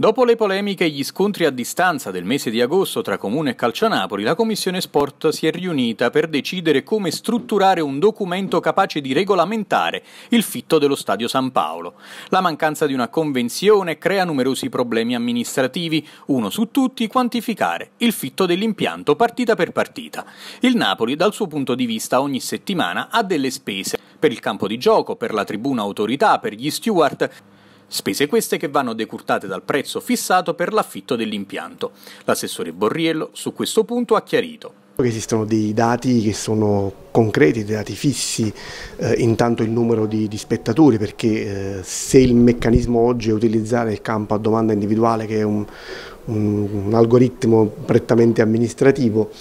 Dopo le polemiche e gli scontri a distanza del mese di agosto tra Comune e Calcio Napoli, la Commissione Sport si è riunita per decidere come strutturare un documento capace di regolamentare il fitto dello Stadio San Paolo. La mancanza di una convenzione crea numerosi problemi amministrativi, uno su tutti quantificare il fitto dell'impianto partita per partita. Il Napoli, dal suo punto di vista, ogni settimana ha delle spese per il campo di gioco, per la tribuna autorità, per gli steward Spese queste che vanno decurtate dal prezzo fissato per l'affitto dell'impianto. L'assessore Borriello su questo punto ha chiarito. Esistono dei dati che sono concreti, dei dati fissi, eh, intanto il numero di, di spettatori, perché eh, se il meccanismo oggi è utilizzare il campo a domanda individuale, che è un, un, un algoritmo prettamente amministrativo,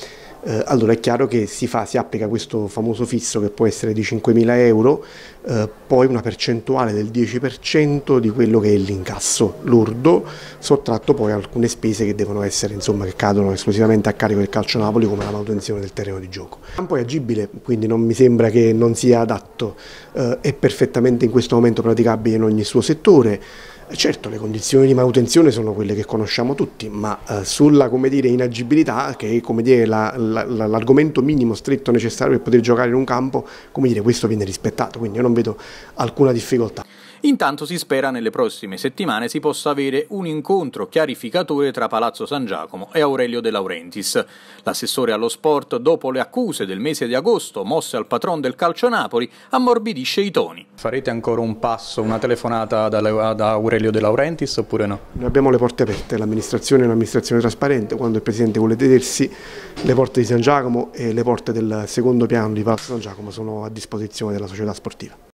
eh, allora è chiaro che si, fa, si, applica questo famoso fisso che può essere di 5.000 euro, eh, poi una percentuale del 10% di quello che è l'incasso lordo, sottratto poi alcune spese che devono essere, insomma, che cadono esclusivamente a carico del calcio Napoli come la manutenzione del terreno di gioco. Il campo è agibile, quindi non mi sembra che non sia adatto, eh, è perfettamente in questo momento praticabile in ogni suo settore. Eh, certo, le condizioni di manutenzione sono quelle che conosciamo tutti, ma eh, sulla dire, inagibilità, che è l'argomento la, la, minimo stretto necessario per poter giocare in un campo, dire, questo viene rispettato, quindi io non vedo alcuna difficoltà. Intanto si spera nelle prossime settimane si possa avere un incontro chiarificatore tra Palazzo San Giacomo e Aurelio De Laurentiis. L'assessore allo sport, dopo le accuse del mese di agosto mosse al patron del calcio Napoli, ammorbidisce i toni. Farete ancora un passo, una telefonata da, Aurelio De Laurentiis oppure no? Noi abbiamo le porte aperte, l'amministrazione è un'amministrazione trasparente, quando il Presidente vuole tedersi le porte di San Giacomo e le porte del secondo piano di Palazzo San Giacomo sono a disposizione della società sportiva.